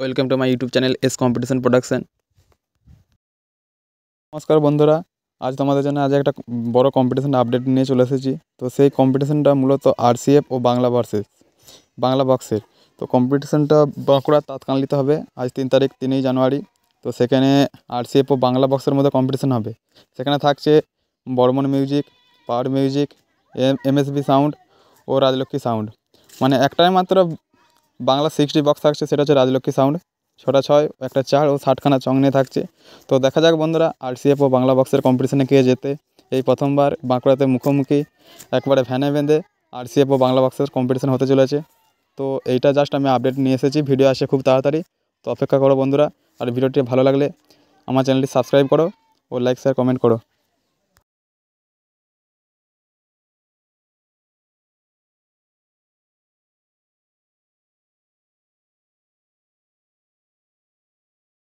welcome to my YouTube channel S competition production নমস্কার বন্ধুরা আজ তোমাদের জন্য আজ একটা বড় কম্পিটিশান আপডেট নিয়ে চলে এসেছি তো সেই কম্পিটিশানটা মূলত আরসিএফ ও বাংলা বার্সেস বাংলা বক্সের তো কম্পিটিশানটা বাঁকুড়া তাৎকালিত হবে আজ তিন তারিখ তিনই জানুয়ারি তো সেখানে আরসিএফ ও বাংলা বক্সের মধ্যে কম্পিটিশান হবে সেখানে থাকছে Barman music power music M MSB sound ও রাজলক্ষ্মী সাউন্ড মানে একটাই মাত্র বাংলা সিক্সটি বক্স থাকছে সেটা হচ্ছে রাজলক্ষ্মী সাউন্ড ছটা ছয় একটা চার ও ষাটখানা চং নিয়ে থাকছে তো দেখা যাক বন্ধুরা আর ও বাংলা বক্সের কম্পিটিশনে কে যেতে এই প্রথমবার বাঁকুড়াতে মুখোমুখি একবারে ভ্যানে বেঁধে আর ও বাংলা বক্সের কম্পিটিশন হতে চলেছে তো এইটা জাস্ট আমি আপডেট নিয়ে এসেছি ভিডিও আসে খুব তাড়াতাড়ি তো অপেক্ষা করো বন্ধুরা আর ভিডিওটি ভালো লাগলে আমার চ্যানেলটি সাবস্ক্রাইব করো ও লাইক শেয়ার কমেন্ট করো